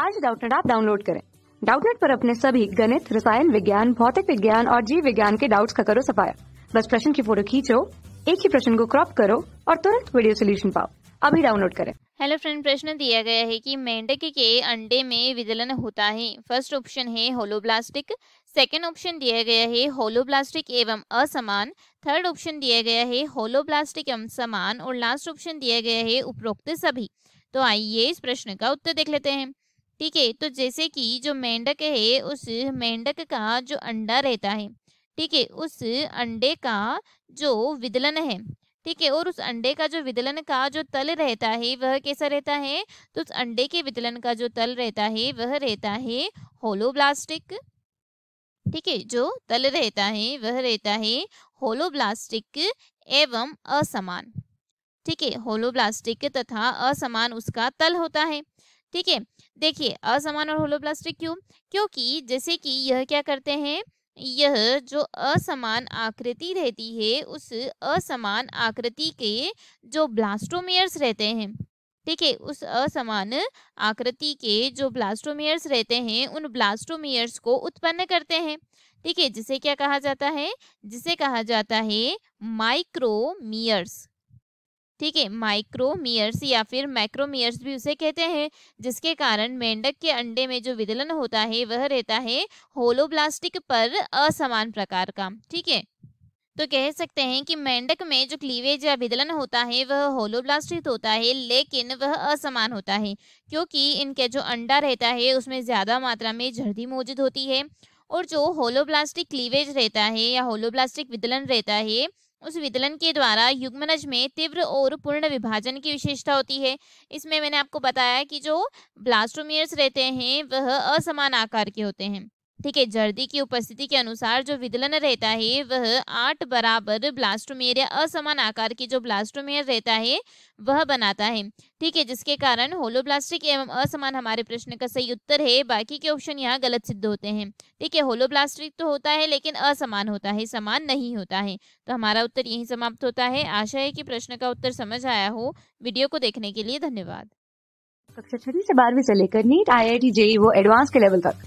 आज डाउटनेट आप डाउनलोड करें डाउटनेट पर अपने सभी गणित रसायन विज्ञान भौतिक विज्ञान और जीव विज्ञान के डाउट्स का करो सफाया बस प्रश्न की फोटो खींचो एक ही प्रश्न को क्रॉप करो और तुरंत वीडियो सोल्यूशन पाओ अभी डाउनलोड करें हेलो फ्रेंड प्रश्न दिया गया है कि मेंढक के अंडे में विदलन होता है फर्स्ट ऑप्शन है होलोब्लास्टिक सेकंड ऑप्शन दिया गया है होलोब्लास्टिक एवं असमान थर्ड ऑप्शन दिया गया है होलोब्लास्टिक एवं समान और लास्ट ऑप्शन दिया गया है उपरोक्त सभी तो आइए इस प्रश्न का उत्तर देख लेते हैं ठीक है तो जैसे कि जो मेंढक है उस मेंढक का जो अंडा रहता है ठीक है उस अंडे का जो विदलन है ठीक है और उस अंडे का जो विदलन का जो तल रहता है वह कैसा रहता है तो उस अंडे के विदलन का जो तल रहता है वह रहता है होलोब्लास्टिक ठीक है जो तल रहता है वह रहता है होलोब्लास्टिक एवं असमान ठीक है होलोब्लास्टिक तथा असमान उसका तल होता है ठीक है देखिए असमान और होलो प्लास्टिक क्यों क्योंकि जैसे कि यह क्या करते हैं यह जो असमान आकृति रहती है उस असमान आकृति के जो ब्लास्टोमेयर्स रहते हैं ठीक है उस असमान आकृति के जो ब्लास्टोमेयर्स रहते हैं उन ब्लास्टोमेयर्स को उत्पन्न करते हैं ठीक है जिसे क्या कहा जाता है जिसे कहा जाता है माइक्रोमियर्स ठीक है माइक्रोमियर्स या फिर माइक्रोमियर्स भी उसे कहते हैं जिसके कारण मेंढक के अंडे में जो विदलन होता है वह रहता है होलोब्लास्टिक पर असमान प्रकार का ठीक है तो कह सकते हैं कि मेंढक में जो क्लीवेज या विदलन होता है वह होलोब्लास्टिक होता है लेकिन वह असमान होता है क्योंकि इनके जो अंडा रहता है उसमें ज़्यादा मात्रा में झर्दी मौजूद होती है और जो होलोब्लास्टिक क्लीवेज रहता है या होलोब्लास्टिक विदलन रहता है उस विदलन के द्वारा युग्मनज में तीव्र और पूर्ण विभाजन की विशेषता होती है इसमें मैंने आपको बताया कि जो ब्लास्टोमियर्स रहते हैं वह असमान आकार के होते हैं ठीक है जर्दी की उपस्थिति के अनुसार जो विदलन रहता है वह आठ बराबर ब्लास्टोमेयर या असमान आकार की जो ब्लास्टोमेयर रहता है वह बनाता है ठीक है जिसके कारण होलोब्लास्टिक एवं असमान हमारे प्रश्न का सही उत्तर है बाकी के ऑप्शन यहाँ गलत सिद्ध होते हैं ठीक है होलोब्लास्टिक तो होता है लेकिन असमान होता है समान नहीं होता है तो हमारा उत्तर यही समाप्त होता है आशा है कि प्रश्न का उत्तर समझ आया हो वीडियो को देखने के लिए धन्यवाद कक्षा छठी से बारहवीं से लेकर NEET I I T JEE वो एडवांस के लेवल तक